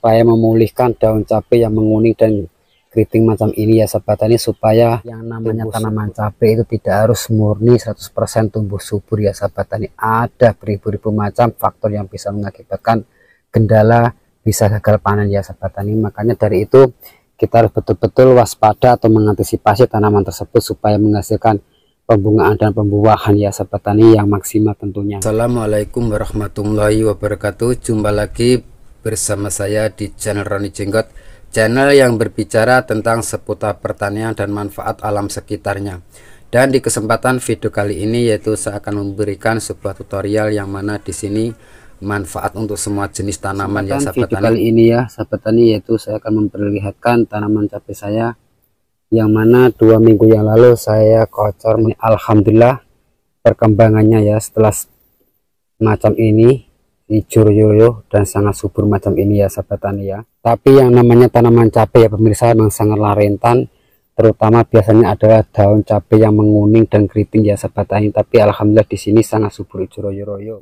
supaya memulihkan daun cabai yang menguning dan keriting macam ini ya sahabat tani supaya yang namanya tanaman cabai itu tidak harus murni 100% tumbuh subur ya sahabat tani ada beribu-ribu macam faktor yang bisa mengakibatkan kendala bisa gagal panen ya sahabat tani makanya dari itu kita harus betul-betul waspada atau mengantisipasi tanaman tersebut supaya menghasilkan pembungaan dan pembuahan ya sahabat tani yang maksimal tentunya Assalamualaikum warahmatullahi wabarakatuh jumpa lagi bersama saya di channel Roni Jenggot channel yang berbicara tentang seputar pertanian dan manfaat alam sekitarnya dan di kesempatan video kali ini yaitu saya akan memberikan sebuah tutorial yang mana di sini manfaat untuk semua jenis tanaman yang ya sahabat video tani. kali ini ya sahabat tani yaitu saya akan memperlihatkan tanaman cabai saya yang mana dua minggu yang lalu saya kocor Alhamdulillah perkembangannya ya setelah macam ini hijau yoyo dan sangat subur macam ini ya sahabat tani ya tapi yang namanya tanaman cabe ya pemirsa memang sangat rentan terutama biasanya adalah daun cabe yang menguning dan keriting ya sahabat tani tapi alhamdulillah di sini sangat subur hijau yoyo, yoyo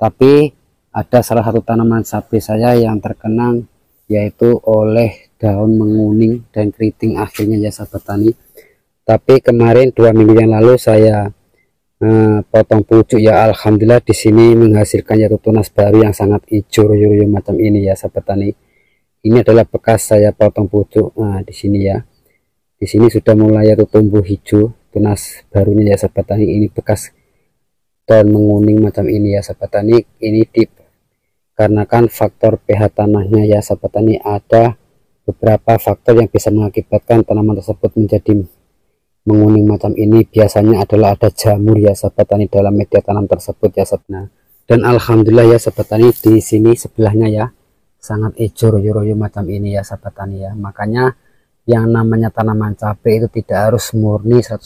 tapi ada salah satu tanaman cabe saya yang terkenang yaitu oleh daun menguning dan keriting akhirnya ya sahabat tani tapi kemarin dua minggu yang lalu saya Eh, potong pucuk ya alhamdulillah di sini menghasilkan yaitu tunas baru yang sangat hijau royo macam ini ya sahabat tani ini adalah bekas saya potong pucuk nah di sini ya di sini sudah mulai yaitu tumbuh hijau tunas barunya ya sahabat tani ini bekas dan menguning macam ini ya sahabat tani ini tip karena kan faktor pH tanahnya ya sahabat tani ada beberapa faktor yang bisa mengakibatkan tanaman tersebut menjadi menguning macam ini biasanya adalah ada jamur ya sahabat tani dalam media tanam tersebut ya sahabat nah, dan alhamdulillah ya sahabat tani di sini sebelahnya ya sangat hijau royo-royo macam ini ya sahabat tani ya makanya yang namanya tanaman cabe itu tidak harus murni 100%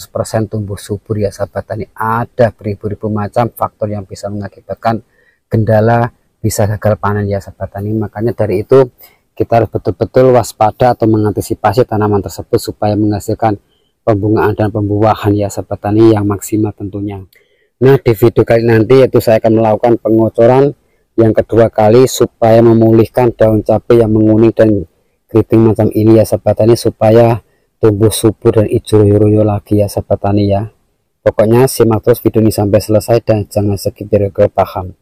tumbuh subur ya sahabat tani ada beribu-ribu macam faktor yang bisa mengakibatkan kendala bisa gagal panen ya sahabat tani makanya dari itu kita harus betul-betul waspada atau mengantisipasi tanaman tersebut supaya menghasilkan pembungaan dan pembuahan ya, sahabat tani yang maksimal tentunya. Nah di video kali nanti yaitu saya akan melakukan pengocoran yang kedua kali supaya memulihkan daun cabai yang menguning dan keriting macam ini ya sahabat tani supaya tumbuh subur dan hijau hijau lagi ya sahabat tani ya. Pokoknya simak terus video ini sampai selesai dan jangan skip dari paham.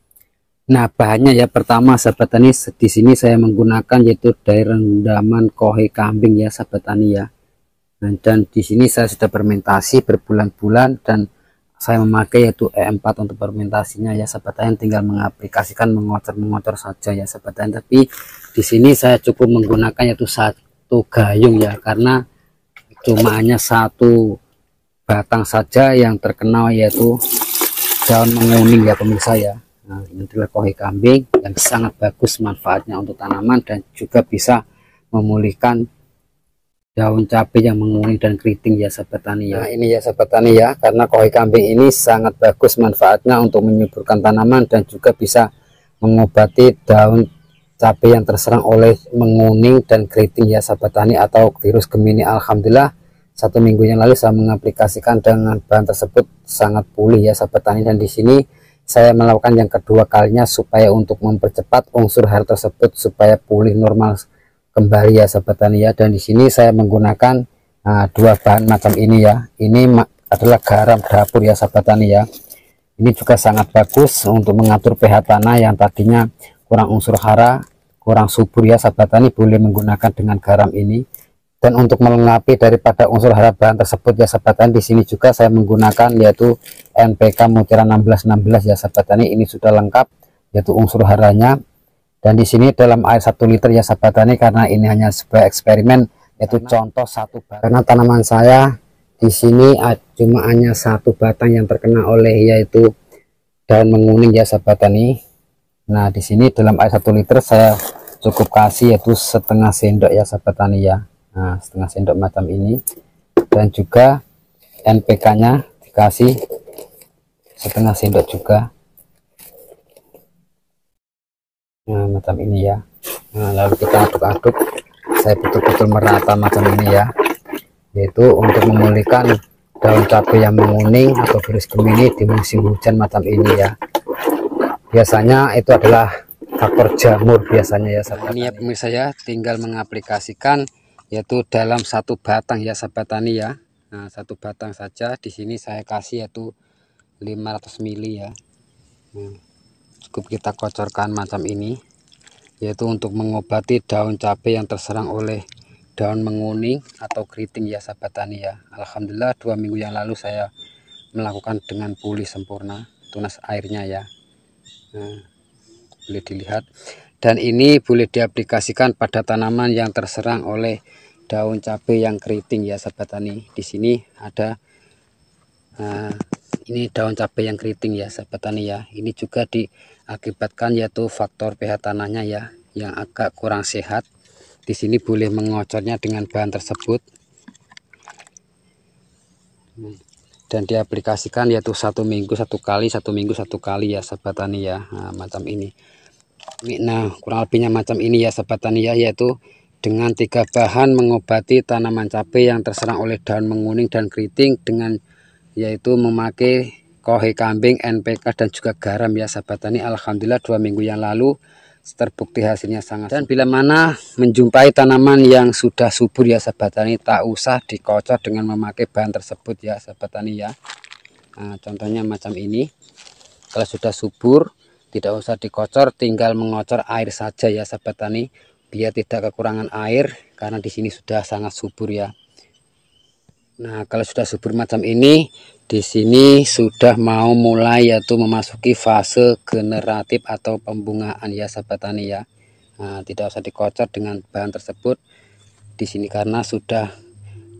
Nah bahannya ya pertama sahabat tani di sini saya menggunakan yaitu dari rendaman kohe kambing ya sahabat tani ya dan di sini saya sudah fermentasi berbulan-bulan dan saya memakai yaitu E4 untuk fermentasinya ya sahabat tani tinggal mengaplikasikan mengocor-mengocor saja ya sahabat ayam tapi di sini saya cukup menggunakan yaitu satu gayung ya karena cuma hanya satu batang saja yang terkenal yaitu daun menguning ya pemirsa ya nah adalah kohe kambing yang sangat bagus manfaatnya untuk tanaman dan juga bisa memulihkan daun ya, cabai yang menguning dan keriting ya sahabat tani ya nah, ini ya sahabat tani ya karena koi kambing ini sangat bagus manfaatnya untuk menyuburkan tanaman dan juga bisa mengobati daun cabai yang terserang oleh menguning dan keriting ya sahabat tani atau virus gemini Alhamdulillah satu minggu yang lalu saya mengaplikasikan dengan bahan tersebut sangat pulih ya sahabat tani dan di sini saya melakukan yang kedua kalinya supaya untuk mempercepat unsur hal tersebut supaya pulih normal kembali ya sahabat tani ya dan di sini saya menggunakan uh, dua bahan macam ini ya ini adalah garam dapur ya sahabat tani ya ini juga sangat bagus untuk mengatur pH tanah yang tadinya kurang unsur hara kurang subur ya sahabat tani boleh menggunakan dengan garam ini dan untuk melengkapi daripada unsur hara bahan tersebut ya sahabat tani di sini juga saya menggunakan yaitu NPK mutiara 1616 ya sahabat tani ini sudah lengkap yaitu unsur haranya dan di sini dalam air satu liter ya sahabat tani karena ini hanya sebuah eksperimen yaitu karena, contoh satu batang. Karena tanaman saya di sini cuma hanya satu batang yang terkena oleh yaitu daun menguning ya sahabat tani. Nah di sini dalam air satu liter saya cukup kasih yaitu setengah sendok ya sahabat tani ya. Nah setengah sendok macam ini dan juga NPK nya dikasih setengah sendok juga nah, macam ini ya nah, lalu kita aduk-aduk saya betul-betul merata macam ini ya yaitu untuk memulihkan daun cabai yang menguning atau virus kemini di musim hujan macam ini ya biasanya itu adalah faktor jamur biasanya ya sahabat ini ya pemirsa ya tinggal mengaplikasikan yaitu dalam satu batang ya sahabat tani ya nah satu batang saja di sini saya kasih yaitu 500 mili ya nah cukup kita kocorkan macam ini yaitu untuk mengobati daun cabai yang terserang oleh daun menguning atau keriting ya sahabat tani ya Alhamdulillah dua minggu yang lalu saya melakukan dengan pulih sempurna tunas airnya ya nah, boleh dilihat dan ini boleh diaplikasikan pada tanaman yang terserang oleh daun cabai yang keriting ya sahabat tani di sini ada nah, ini daun cabai yang keriting ya sahabat tani ya ini juga diakibatkan yaitu faktor pH tanahnya ya yang agak kurang sehat di sini boleh mengocornya dengan bahan tersebut hmm. dan diaplikasikan yaitu satu minggu satu kali satu minggu satu kali ya sahabat tani ya nah, macam ini nah kurang lebihnya macam ini ya sahabat tani ya yaitu dengan tiga bahan mengobati tanaman cabai yang terserang oleh daun menguning dan keriting dengan yaitu memakai kohe kambing, NPK dan juga garam ya sahabat tani. Alhamdulillah dua minggu yang lalu terbukti hasilnya sangat. Dan bila mana menjumpai tanaman yang sudah subur ya sahabat tani, tak usah dikocor dengan memakai bahan tersebut ya sahabat tani ya. Nah, contohnya macam ini. Kalau sudah subur, tidak usah dikocor, tinggal mengocor air saja ya sahabat tani, biar tidak kekurangan air karena di sini sudah sangat subur ya. Nah, kalau sudah subur macam ini, di sini sudah mau mulai yaitu memasuki fase generatif atau pembungaan ya sahabat tani ya. Nah, tidak usah dikocor dengan bahan tersebut di sini karena sudah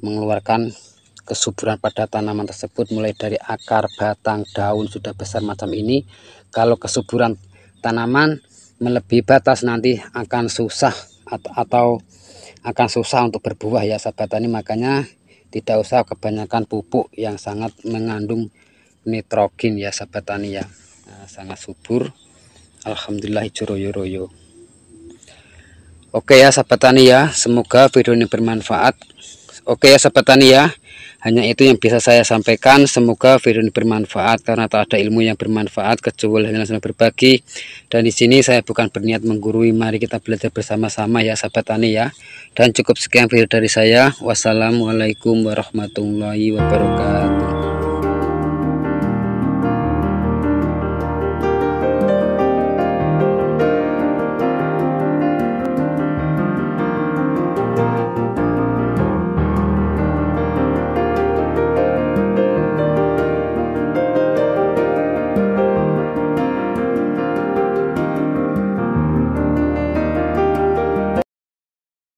mengeluarkan kesuburan pada tanaman tersebut mulai dari akar, batang, daun sudah besar macam ini. Kalau kesuburan tanaman melebihi batas nanti akan susah atau akan susah untuk berbuah ya sahabat tani makanya tidak usah kebanyakan pupuk yang sangat mengandung nitrogen ya sahabat tani ya nah, sangat subur Alhamdulillah hijau royo oke ya sahabat tani ya semoga video ini bermanfaat oke ya sahabat tani ya hanya itu yang bisa saya sampaikan. Semoga video ini bermanfaat karena tak ada ilmu yang bermanfaat kecuali hanya langsung berbagi. Dan di sini saya bukan berniat menggurui. Mari kita belajar bersama-sama ya sahabat tani ya. Dan cukup sekian video dari saya. Wassalamualaikum warahmatullahi wabarakatuh.